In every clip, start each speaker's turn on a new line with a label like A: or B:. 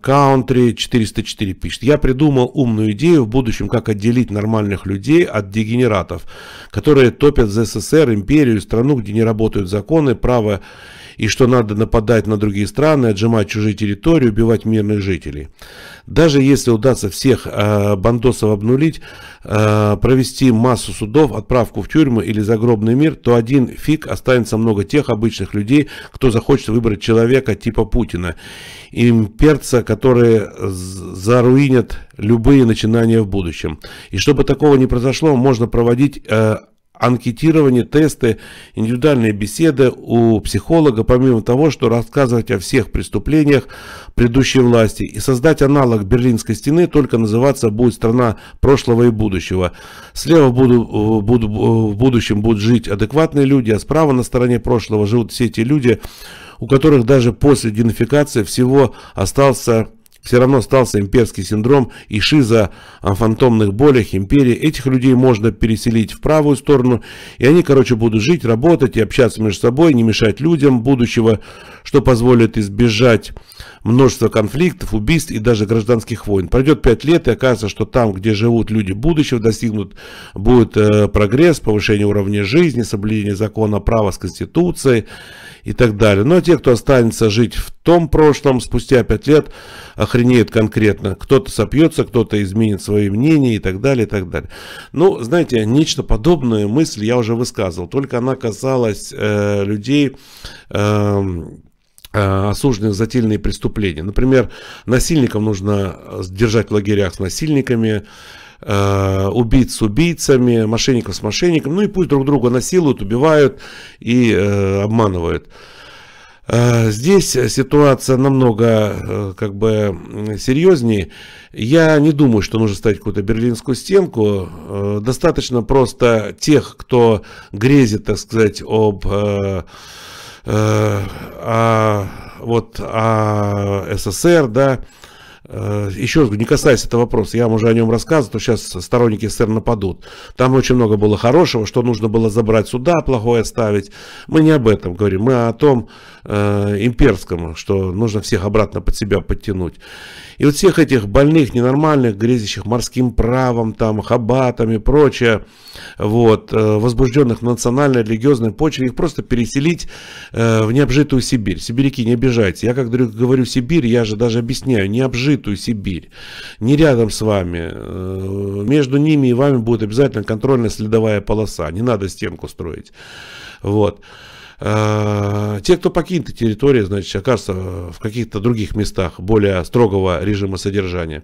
A: Country 404 пишет. Я придумал умную идею в будущем, как отделить нормальных людей от дегенератов, которые топят за СССР, империю, страну, где не работают законы, право и что надо нападать на другие страны, отжимать чужие территории, убивать мирных жителей. Даже если удастся всех э, бандосов обнулить, э, провести массу судов, отправку в тюрьму или загробный мир, то один фиг останется много тех обычных людей, кто захочет выбрать человека типа Путина, имперца, которые заруинят любые начинания в будущем. И чтобы такого не произошло, можно проводить э, анкетирование, тесты, индивидуальные беседы у психолога, помимо того, что рассказывать о всех преступлениях предыдущей власти и создать аналог Берлинской стены, только называться будет страна прошлого и будущего. Слева в, буду, э, буду, э, в будущем будут жить адекватные люди, а справа на стороне прошлого живут все те люди, у которых даже после денификации всего остался все равно остался имперский синдром и шиза о а, фантомных болях империи. Этих людей можно переселить в правую сторону, и они, короче, будут жить, работать и общаться между собой, не мешать людям будущего, что позволит избежать множества конфликтов, убийств и даже гражданских войн. Пройдет 5 лет, и окажется, что там, где живут люди будущего, достигнут будет э, прогресс, повышение уровня жизни, соблюдение закона права с Конституцией и так далее. Но ну, а те, кто останется жить в том прошлом, спустя 5 лет, охренеет конкретно. Кто-то сопьется, кто-то изменит свои мнения и так далее, и так далее. Ну, знаете, нечто подобное мысль я уже высказывал, только она касалась э, людей... Эм, э, осужденных за тельные преступления. Например, насильникам нужно э, держать в лагерях с насильниками, э, убийц с убийцами, мошенников с мошенниками, ну и пусть друг друга насилуют, убивают и э, обманывают. Э, здесь ситуация намного э, как бы серьезнее. Я не думаю, что нужно ставить какую-то берлинскую стенку. Э, достаточно просто тех, кто грезит, так сказать, об а, вот, а СССР, да, Э, еще раз не касаясь этого вопроса, я вам уже о нем рассказывал, то сейчас сторонники СССР нападут. Там очень много было хорошего, что нужно было забрать сюда, плохое оставить. Мы не об этом говорим, мы о том э, имперском, что нужно всех обратно под себя подтянуть. И вот всех этих больных, ненормальных, грезящих морским правом, там, хабатами и прочее, вот, э, возбужденных национальной, религиозной почве, их просто переселить э, в необжитую Сибирь. Сибиряки, не обижайте. Я, как говорю Сибирь, я же даже объясняю, не обжитую открытую Сибирь, не рядом с вами, э, между ними и вами будет обязательно контрольная следовая полоса, не надо стенку строить. Вот. Э, те, кто покинет эти территории, значит, окажутся в каких-то других местах более строгого режима содержания.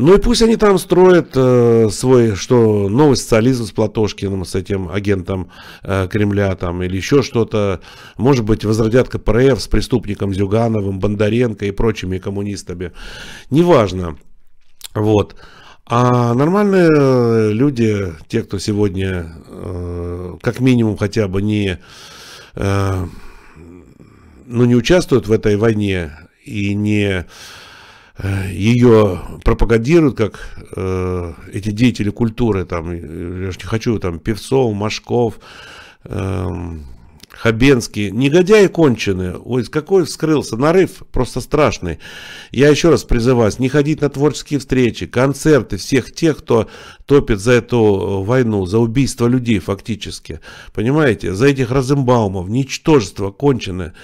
A: Ну и пусть они там строят э, свой, что новый социализм с Платошкиным, с этим агентом э, Кремля там или еще что-то. Может быть, возродят КПРФ с преступником Зюгановым, Бондаренко и прочими коммунистами. Неважно. Вот. А нормальные люди, те, кто сегодня э, как минимум хотя бы не, э, ну, не участвуют в этой войне и не ее пропагандируют, как э, эти деятели культуры, там, э, я же не хочу, там, Певцов, Машков, э, Хабенский, негодяи конченые, ой, какой вскрылся, нарыв просто страшный. Я еще раз призываю, не ходить на творческие встречи, концерты всех тех, кто топит за эту войну, за убийство людей фактически, понимаете, за этих Розенбаумов, ничтожество конченое.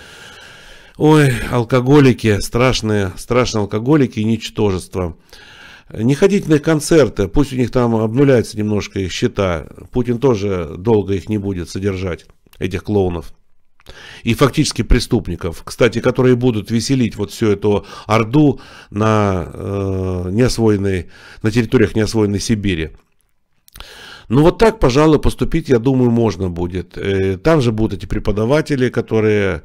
A: Ой, алкоголики, страшные, страшные алкоголики и ничтожество. Не ходить на их концерты, пусть у них там обнуляются немножко их счета. Путин тоже долго их не будет содержать, этих клоунов. И фактически преступников, кстати, которые будут веселить вот всю эту орду на, э, неосвоенной, на территориях неосвоенной Сибири. Ну вот так, пожалуй, поступить, я думаю, можно будет. Э, там же будут эти преподаватели, которые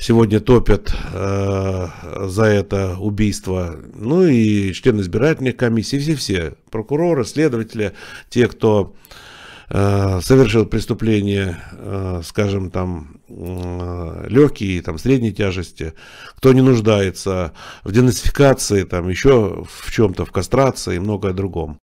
A: сегодня топят э, за это убийство. Ну и члены избирательных комиссий, все-все, прокуроры, следователи, те, кто э, совершил преступление, э, скажем, там, э, легкие, там, средней тяжести, кто не нуждается в денацификации, там, еще в чем-то, в кастрации и многое другом.